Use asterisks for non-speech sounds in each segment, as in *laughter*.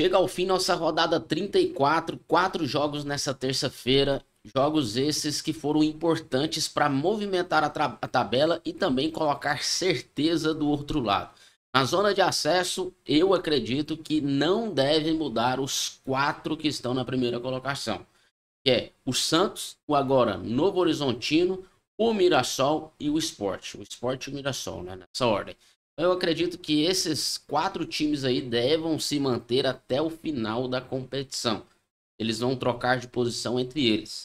Chega ao fim nossa rodada 34, quatro jogos nessa terça-feira. Jogos esses que foram importantes para movimentar a, a tabela e também colocar certeza do outro lado. Na zona de acesso, eu acredito que não deve mudar os quatro que estão na primeira colocação. Que é o Santos, o agora Novo Horizontino, o Mirassol e o Sport. O Sport e o Mirassol, né? Nessa ordem. Eu acredito que esses quatro times aí devam se manter até o final da competição. Eles vão trocar de posição entre eles.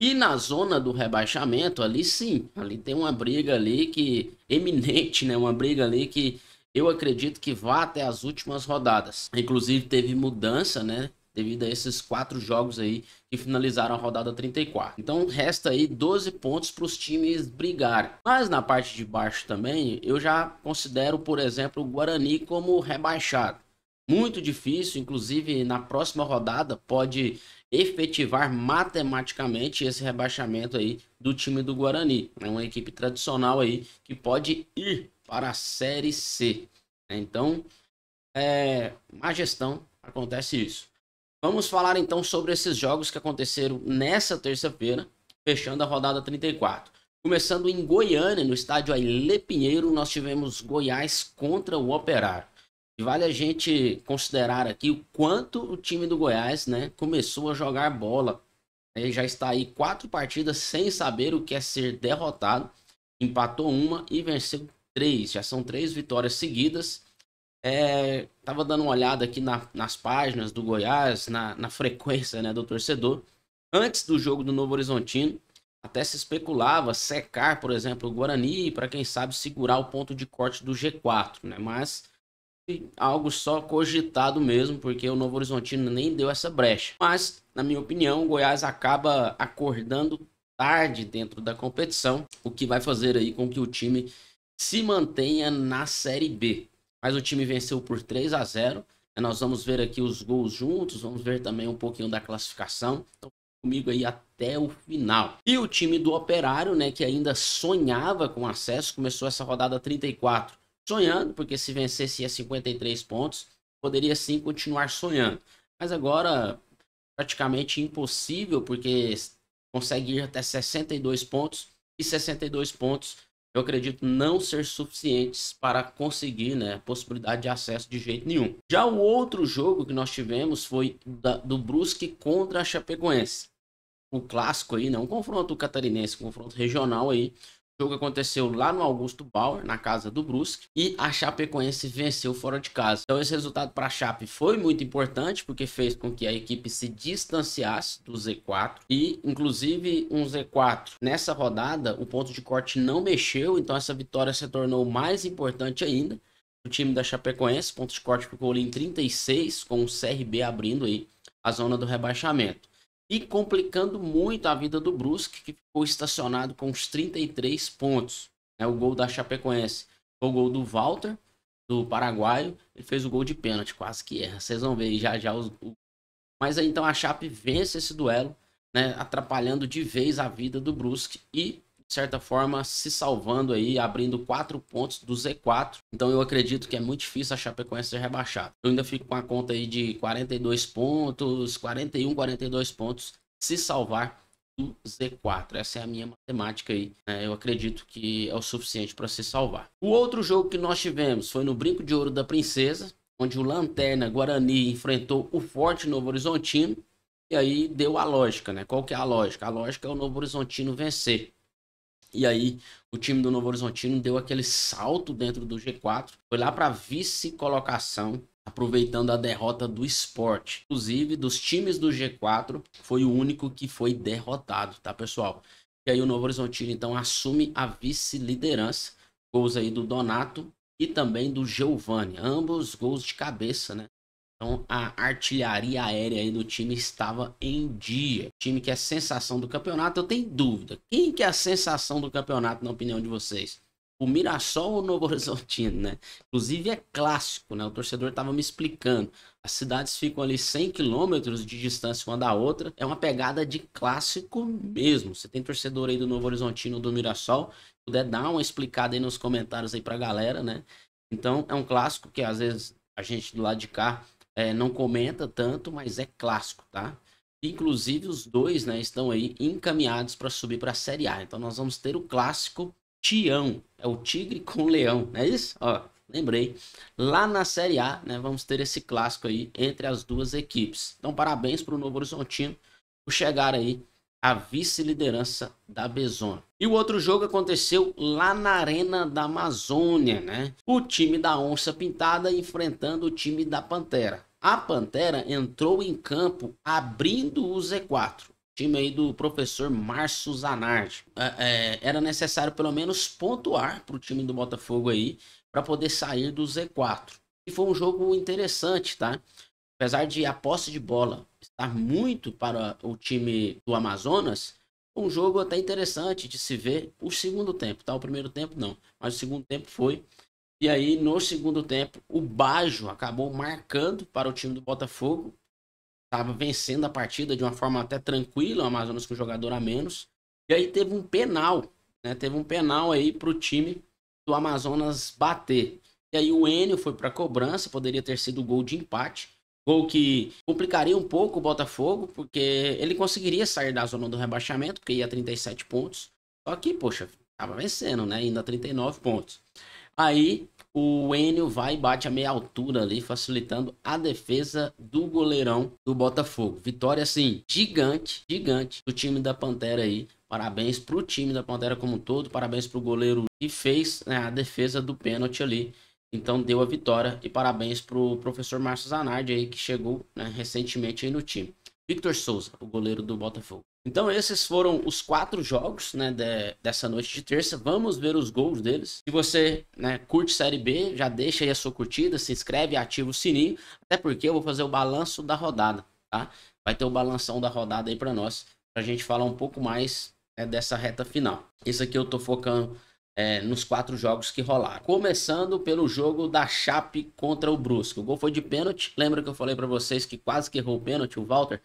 E na zona do rebaixamento, ali sim, ali tem uma briga ali que *laughs* eminente, né? Uma briga ali que eu acredito que vá até as últimas rodadas. Inclusive teve mudança, né? devido a esses quatro jogos aí que finalizaram a rodada 34. Então resta aí 12 pontos para os times brigarem. Mas na parte de baixo também, eu já considero, por exemplo, o Guarani como rebaixado. Muito difícil, inclusive na próxima rodada pode efetivar matematicamente esse rebaixamento aí do time do Guarani. É uma equipe tradicional aí que pode ir para a Série C. Né? Então, é, má gestão acontece isso. Vamos falar então sobre esses jogos que aconteceram nessa terça-feira, fechando a rodada 34. Começando em Goiânia, no estádio Aile Pinheiro, nós tivemos Goiás contra o Operário. E vale a gente considerar aqui o quanto o time do Goiás né, começou a jogar bola. Ele é, já está aí quatro partidas sem saber o que é ser derrotado. Empatou uma e venceu três. Já são três vitórias seguidas é, tava dando uma olhada aqui na, nas páginas do Goiás, na, na frequência né, do torcedor. Antes do jogo do Novo Horizontino, até se especulava secar, por exemplo, o Guarani para quem sabe segurar o ponto de corte do G4, né? Mas algo só cogitado mesmo, porque o Novo Horizontino nem deu essa brecha. Mas, na minha opinião, o Goiás acaba acordando tarde dentro da competição, o que vai fazer aí com que o time se mantenha na Série B. Mas o time venceu por 3 a 0. Né? Nós vamos ver aqui os gols juntos, vamos ver também um pouquinho da classificação. Então, comigo aí até o final. E o time do Operário, né, que ainda sonhava com acesso, começou essa rodada 34 sonhando, porque se vencesse ia 53 pontos, poderia sim continuar sonhando. Mas agora praticamente impossível, porque consegue ir até 62 pontos e 62 pontos eu acredito não ser suficientes para conseguir né, possibilidade de acesso de jeito nenhum. Já o outro jogo que nós tivemos foi da, do Brusque contra a Chapecoense. O clássico aí, né, um confronto catarinense, um confronto regional aí, o jogo aconteceu lá no Augusto Bauer, na casa do Brusque, e a Chapecoense venceu fora de casa. Então esse resultado para a Chape foi muito importante, porque fez com que a equipe se distanciasse do Z4 e inclusive um Z4 nessa rodada, o ponto de corte não mexeu, então essa vitória se tornou mais importante ainda. O time da Chapecoense, ponto de corte ficou ali em 36, com o CRB abrindo aí a zona do rebaixamento e complicando muito a vida do Brusque, que ficou estacionado com os 33 pontos. é O gol da Chapecoense foi o gol do Walter, do paraguaio, ele fez o gol de pênalti, quase que erra. Vocês vão ver já já os. Mas então a Chape vence esse duelo, né? atrapalhando de vez a vida do Brusque e de certa forma, se salvando aí, abrindo quatro pontos do Z4. Então eu acredito que é muito difícil a Chapecoense ser rebaixada. Eu ainda fico com a conta aí de 42 pontos, 41, 42 pontos, se salvar do Z4. Essa é a minha matemática aí. Né? Eu acredito que é o suficiente para se salvar. O outro jogo que nós tivemos foi no Brinco de Ouro da Princesa, onde o Lanterna Guarani enfrentou o Forte Novo Horizontino. E aí deu a lógica, né? Qual que é a lógica? A lógica é o Novo Horizontino vencer. E aí o time do Novo Horizontino deu aquele salto dentro do G4, foi lá para vice-colocação, aproveitando a derrota do esporte. Inclusive, dos times do G4, foi o único que foi derrotado, tá, pessoal? E aí o Novo Horizontino, então, assume a vice-liderança. Gols aí do Donato e também do Giovani. Ambos gols de cabeça, né? Então a artilharia aérea aí do time estava em dia. Time que é sensação do campeonato, eu tenho dúvida. Quem que é a sensação do campeonato, na opinião de vocês? O Mirassol ou o Novo Horizontino, né? Inclusive é clássico, né? O torcedor estava me explicando. As cidades ficam ali 100 quilômetros de distância uma da outra. É uma pegada de clássico mesmo. Você tem torcedor aí do Novo Horizontino ou do Mirassol, puder dar uma explicada aí nos comentários aí pra galera, né? Então é um clássico que às vezes a gente do lado de cá é, não comenta tanto, mas é clássico, tá? Inclusive os dois, né, estão aí encaminhados para subir para a Série A. Então nós vamos ter o clássico Tião, é o tigre com o leão, não é isso? Ó, lembrei. Lá na Série A, né, vamos ter esse clássico aí entre as duas equipes. Então parabéns para o Novo Horizontino por chegar aí à vice-liderança da Bezona. E o outro jogo aconteceu lá na Arena da Amazônia, né? O time da Onça Pintada enfrentando o time da Pantera a Pantera entrou em campo abrindo o Z4 time aí do professor Márcio Zanardi. É, é, era necessário pelo menos pontuar para o time do Botafogo aí para poder sair do Z4. E foi um jogo interessante, tá? Apesar de a posse de bola estar muito para o time do Amazonas, um jogo até interessante de se ver o segundo tempo, tá? O primeiro tempo não, mas o segundo tempo foi e aí, no segundo tempo, o Bajo acabou marcando para o time do Botafogo. Estava vencendo a partida de uma forma até tranquila, o Amazonas com um jogador a menos. E aí teve um penal, né? Teve um penal aí para o time do Amazonas bater. E aí o Enio foi para cobrança, poderia ter sido gol de empate. Gol que complicaria um pouco o Botafogo, porque ele conseguiria sair da zona do rebaixamento, porque ia 37 pontos. Só que, poxa, estava vencendo, né? Ainda 39 pontos. Aí o Enio vai e bate a meia altura ali, facilitando a defesa do goleirão do Botafogo. Vitória, assim, gigante, gigante do time da Pantera aí. Parabéns pro time da Pantera como um todo, parabéns pro goleiro que fez né, a defesa do pênalti ali. Então deu a vitória e parabéns pro professor Márcio Zanardi aí que chegou né, recentemente aí no time. Victor Souza, o goleiro do Botafogo. Então esses foram os quatro jogos né, de, dessa noite de terça. Vamos ver os gols deles. Se você né, curte Série B, já deixa aí a sua curtida, se inscreve, ativa o sininho. Até porque eu vou fazer o balanço da rodada, tá? Vai ter o balanção da rodada aí para nós, pra gente falar um pouco mais né, dessa reta final. Isso aqui eu tô focando é, nos quatro jogos que rolaram. Começando pelo jogo da Chape contra o Brusco. O gol foi de pênalti. Lembra que eu falei para vocês que quase que errou o pênalti o Walter?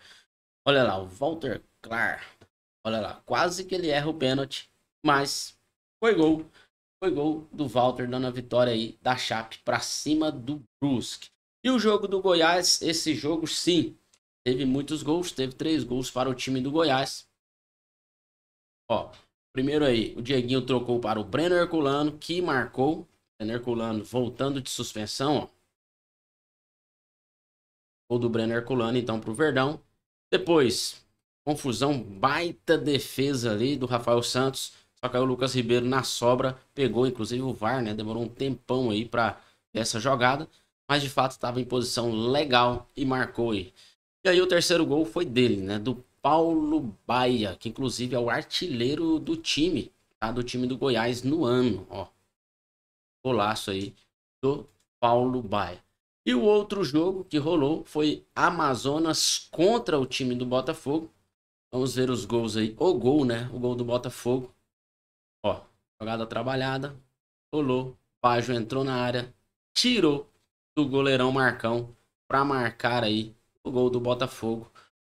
Olha lá, o Walter Clar. Olha lá, quase que ele erra o pênalti, mas foi gol. Foi gol do Walter dando a vitória aí da Chape para cima do Brusque. E o jogo do Goiás, esse jogo sim, teve muitos gols, teve três gols para o time do Goiás. Ó, primeiro aí, o Dieguinho trocou para o Breno Herculano, que marcou. Brenner Breno Herculano voltando de suspensão, ó. Gol do Breno Herculano, então, para o Verdão. Depois, confusão, baita defesa ali do Rafael Santos. Só caiu o Lucas Ribeiro na sobra, pegou inclusive o VAR, né? Demorou um tempão aí para essa jogada, mas de fato estava em posição legal e marcou aí. E aí o terceiro gol foi dele, né? Do Paulo Baia, que inclusive é o artilheiro do time, tá? Do time do Goiás no ano, ó. Golaço aí do Paulo Baia. E o outro jogo que rolou foi Amazonas contra o time do Botafogo. Vamos ver os gols aí. O gol, né? O gol do Botafogo. Ó, jogada trabalhada. Rolou. Bajo entrou na área. Tirou do goleirão Marcão para marcar aí o gol do Botafogo.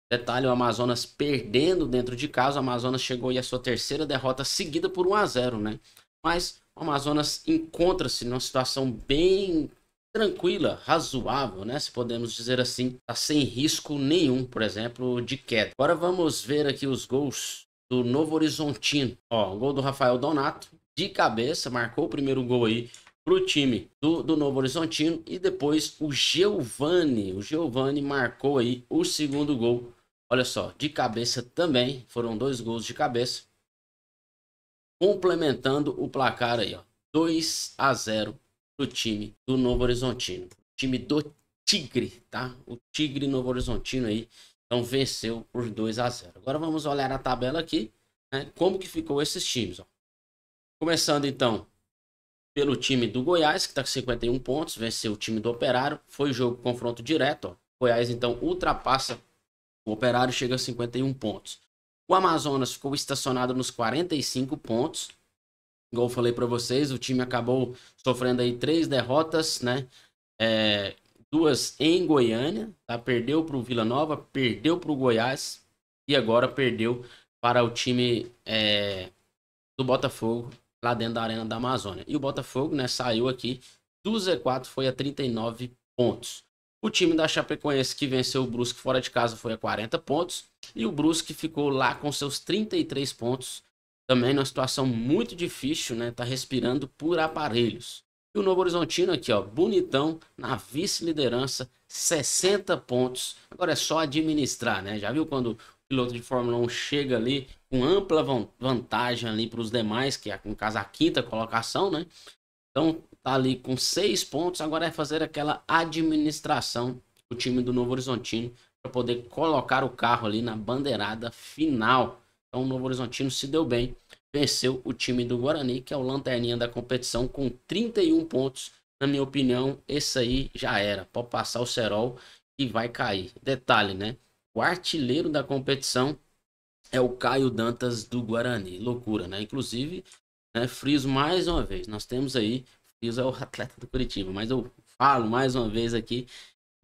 Detalhe, o Amazonas perdendo dentro de casa. O Amazonas chegou aí a sua terceira derrota seguida por 1 a 0 né? Mas o Amazonas encontra-se numa situação bem tranquila, razoável, né? Se podemos dizer assim, tá sem risco nenhum, por exemplo, de queda. Agora vamos ver aqui os gols do Novo Horizontino. Ó, o gol do Rafael Donato, de cabeça, marcou o primeiro gol aí pro time do, do Novo Horizontino e depois o Giovani, o Giovani marcou aí o segundo gol. Olha só, de cabeça também, foram dois gols de cabeça. Complementando o placar aí, ó. 2 a 0 do time do Novo Horizontino. Time do Tigre, tá? O Tigre Novo Horizontino aí. Então venceu por 2 a 0. Agora vamos olhar a tabela aqui, né? Como que ficou esses times, ó. Começando então pelo time do Goiás, que está com 51 pontos, venceu o time do Operário. Foi jogo confronto direto, ó. Goiás então ultrapassa o Operário, chega a 51 pontos. O Amazonas ficou estacionado nos 45 pontos, Igual eu falei para vocês, o time acabou sofrendo aí três derrotas, né? É, duas em Goiânia, tá? Perdeu para o Vila Nova, perdeu para o Goiás e agora perdeu para o time é, do Botafogo lá dentro da Arena da Amazônia. E o Botafogo, né, saiu aqui do Z4 foi a 39 pontos. O time da Chapecoense que venceu o Brusque fora de casa foi a 40 pontos e o Brusque ficou lá com seus 33 pontos também numa situação muito difícil, né? Tá respirando por aparelhos. E o Novo Horizontino aqui, ó, bonitão, na vice-liderança, 60 pontos. Agora é só administrar, né? Já viu quando o piloto de Fórmula 1 chega ali com ampla vantagem ali para os demais, que é, com caso, a quinta colocação, né? Então, tá ali com seis pontos, agora é fazer aquela administração o time do Novo Horizontino para poder colocar o carro ali na bandeirada final então o Novo Horizontino se deu bem, venceu o time do Guarani, que é o lanterninha da competição, com 31 pontos. Na minha opinião, esse aí já era. Pode passar o Serol e vai cair. Detalhe, né? O artilheiro da competição é o Caio Dantas do Guarani. Loucura, né? Inclusive, né, friso mais uma vez. Nós temos aí, friso é o atleta do Curitiba, mas eu falo mais uma vez aqui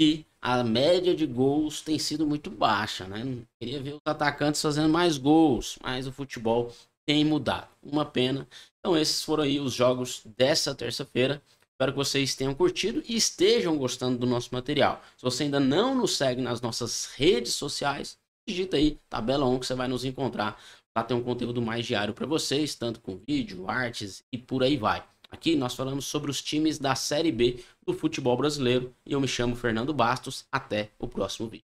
que a média de gols tem sido muito baixa, né? Não queria ver os atacantes fazendo mais gols, mas o futebol tem mudado. Uma pena. Então esses foram aí os jogos dessa terça-feira. Espero que vocês tenham curtido e estejam gostando do nosso material. Se você ainda não nos segue nas nossas redes sociais, digita aí Tabela 1 que você vai nos encontrar. Lá tem um conteúdo mais diário para vocês, tanto com vídeo, artes e por aí vai. Aqui nós falamos sobre os times da Série B do futebol brasileiro e eu me chamo Fernando Bastos. Até o próximo vídeo.